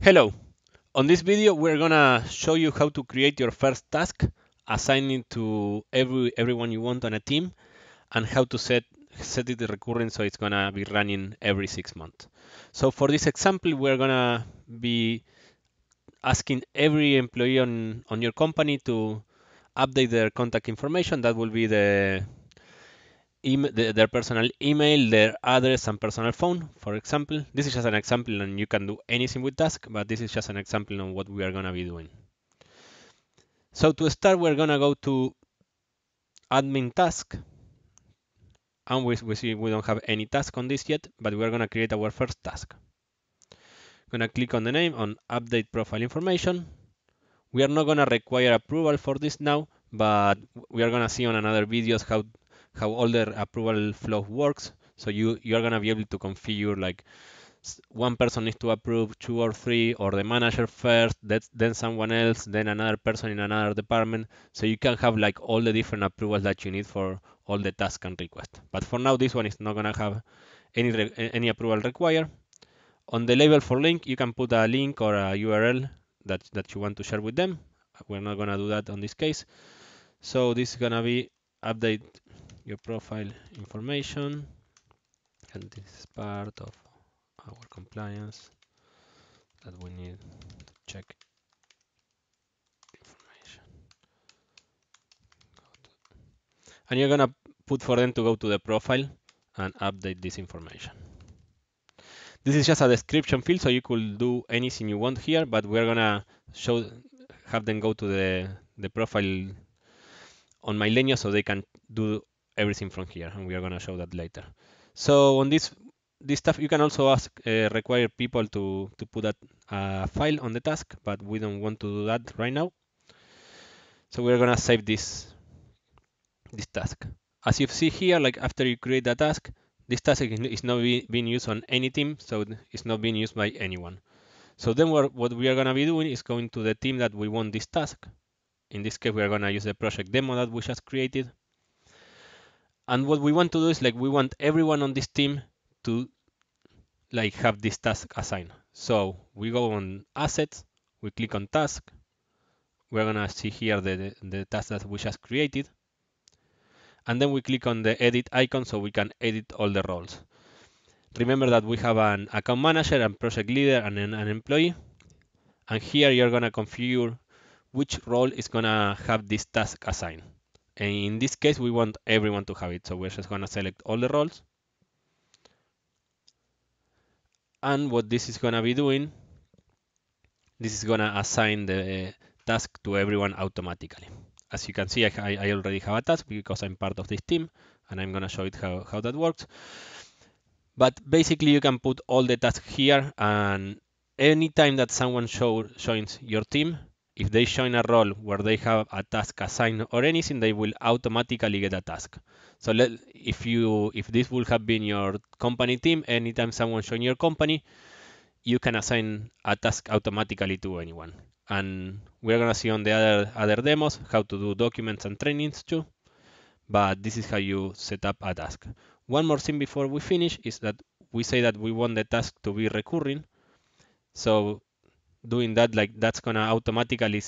Hello, on this video we're gonna show you how to create your first task, assign it to every everyone you want on a team, and how to set set it recurring so it's gonna be running every six months. So for this example we're gonna be asking every employee on, on your company to update their contact information. That will be the their personal email, their address, and personal phone, for example. This is just an example, and you can do anything with task, but this is just an example on what we are going to be doing. So to start, we're going to go to admin task. And we, we see we don't have any task on this yet, but we're going to create our first task. going to click on the name on update profile information. We are not going to require approval for this now, but we are going to see on another videos how how all the approval flow works. So you you're gonna be able to configure like one person needs to approve two or three or the manager first then someone else then another person in another department so you can have like all the different approvals that you need for all the tasks and requests but for now this one is not going to have any any approval required on the label for link you can put a link or a url that that you want to share with them we're not going to do that on this case so this is going to be update your profile information and this is part of our compliance that we need to check information and you're gonna put for them to go to the profile and update this information this is just a description field so you could do anything you want here but we're gonna show have them go to the the profile on Mylenio so they can do everything from here, and we are going to show that later. So on this this stuff, you can also ask uh, require people to to put a uh, file on the task, but we don't want to do that right now. So we're going to save this this task. As you see here, like after you create the task, this task is not be, being used on any team, so it's not being used by anyone. So then what we are going to be doing is going to the team that we want this task. In this case, we are going to use the project demo that we just created. And what we want to do is like we want everyone on this team to like have this task assigned. So we go on assets, we click on task. We're gonna see here the, the, the task that we just created. And then we click on the edit icon so we can edit all the roles. Remember that we have an account manager and project leader and an, an employee. And here you're gonna configure which role is gonna have this task assigned in this case, we want everyone to have it. So we're just going to select all the roles. And what this is going to be doing, this is going to assign the uh, task to everyone automatically. As you can see, I, I, already have a task because I'm part of this team, and I'm going to show it how, how that works. But basically, you can put all the tasks here, and anytime that someone show, joins your team, if they join a role where they have a task assigned or anything, they will automatically get a task. So let, if you if this would have been your company team, anytime someone joins your company, you can assign a task automatically to anyone. And we're gonna see on the other other demos how to do documents and trainings too. But this is how you set up a task. One more thing before we finish is that we say that we want the task to be recurring. So doing that, like that's gonna automatically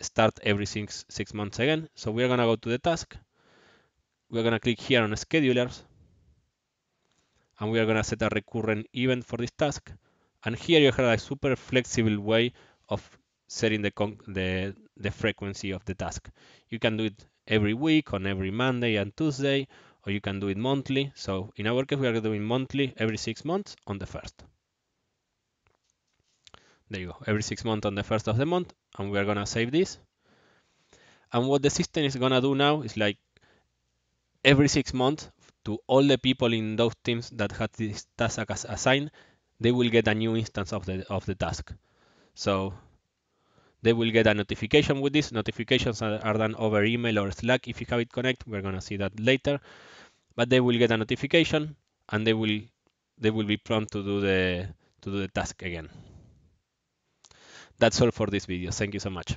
start every six, six months again. So we're gonna go to the task. We're gonna click here on schedulers. And we are gonna set a recurrent event for this task. And here you have a super flexible way of setting the, the, the frequency of the task. You can do it every week on every Monday and Tuesday, or you can do it monthly. So in our case, we are doing monthly every six months on the first. There you go, every six months on the first of the month, and we're gonna save this. And what the system is gonna do now is like every six months to all the people in those teams that had this task as assigned, they will get a new instance of the of the task. So they will get a notification with this. Notifications are, are done over email or Slack if you have it connect. We're gonna see that later. But they will get a notification and they will they will be prompt to do the to do the task again. That's all for this video. Thank you so much.